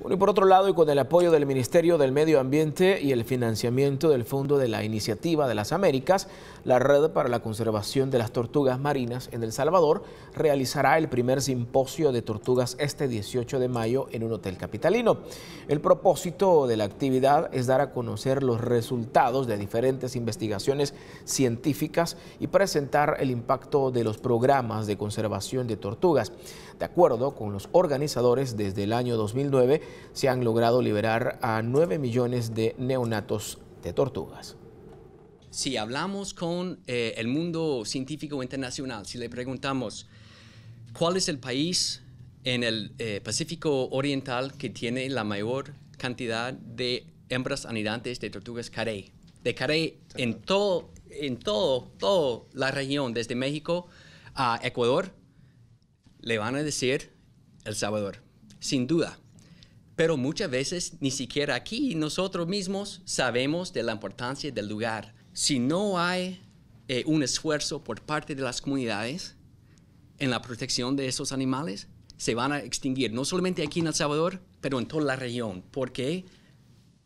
Bueno, y por otro lado, y con el apoyo del Ministerio del Medio Ambiente y el financiamiento del Fondo de la Iniciativa de las Américas, la Red para la Conservación de las Tortugas Marinas en El Salvador realizará el primer simposio de tortugas este 18 de mayo en un hotel capitalino. El propósito de la actividad es dar a conocer los resultados de diferentes investigaciones científicas y presentar el impacto de los programas de conservación de tortugas. De acuerdo con los organizadores, desde el año 2009 se han logrado liberar a 9 millones de neonatos de tortugas. Si hablamos con eh, el mundo científico internacional, si le preguntamos cuál es el país en el eh, Pacífico Oriental que tiene la mayor cantidad de hembras anidantes de tortugas carey, de carey en todo en toda la región, desde México a Ecuador, le van a decir El Salvador, sin duda. Pero muchas veces ni siquiera aquí nosotros mismos sabemos de la importancia del lugar. Si no hay eh, un esfuerzo por parte de las comunidades en la protección de esos animales, se van a extinguir, no solamente aquí en El Salvador, pero en toda la región, porque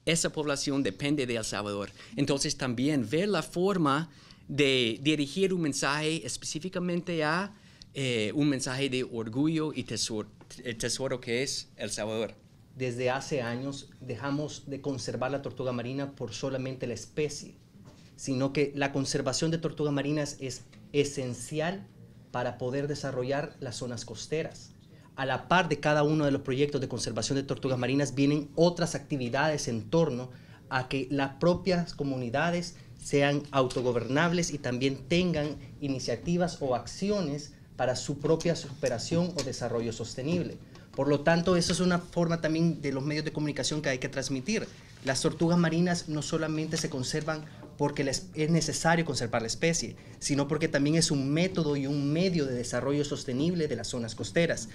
esa población depende de El Salvador. Entonces también ver la forma de dirigir un mensaje específicamente a eh, un mensaje de orgullo y eh, tesoro que es El Salvador desde hace años dejamos de conservar la tortuga marina por solamente la especie, sino que la conservación de tortugas marinas es esencial para poder desarrollar las zonas costeras. A la par de cada uno de los proyectos de conservación de tortugas marinas vienen otras actividades en torno a que las propias comunidades sean autogobernables y también tengan iniciativas o acciones para su propia superación o desarrollo sostenible. Por lo tanto, eso es una forma también de los medios de comunicación que hay que transmitir. Las tortugas marinas no solamente se conservan porque es necesario conservar la especie, sino porque también es un método y un medio de desarrollo sostenible de las zonas costeras.